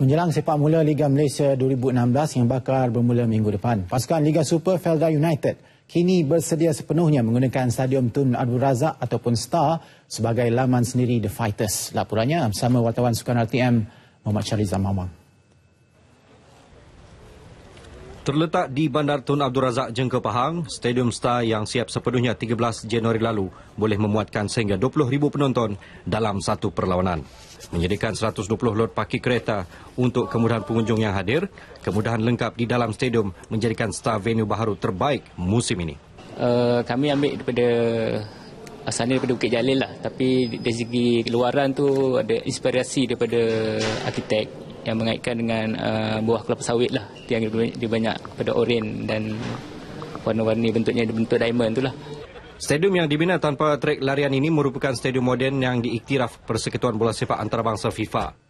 Menjelang sepak mula Liga Malaysia 2016 yang bakal bermula minggu depan, pasukan Liga Super Felda United kini bersedia sepenuhnya menggunakan Stadium Tun Abdul Razak ataupun Star sebagai laman sendiri The Fighters. Laporannya bersama wartawan sukan RTM Muhammad Syarizah Mamang. Terletak di Bandar Tun Abdul Razak Jengke Pahang, Stadium Star yang siap sepenuhnya 13 Januari lalu boleh memuatkan sehingga 20,000 penonton dalam satu perlawanan. Menyediakan 120 lot paki kereta untuk kemudahan pengunjung yang hadir. Kemudahan lengkap di dalam stadium menjadikan star venue baharu terbaik musim ini. Uh, kami ambil daripada asalnya daripada Bukit Jalil lah. Tapi dari segi keluaran tu ada inspirasi daripada arkitek yang mengaitkan dengan uh, buah kelapa sawit lah. Yang lebih banyak kepada orin dan warna-warni bentuknya bentuk diamond tu lah. Stadium yang dibina tanpa trek larian ini merupakan stadium moden yang diiktiraf Persekutuan Bola Sepak Antarabangsa FIFA.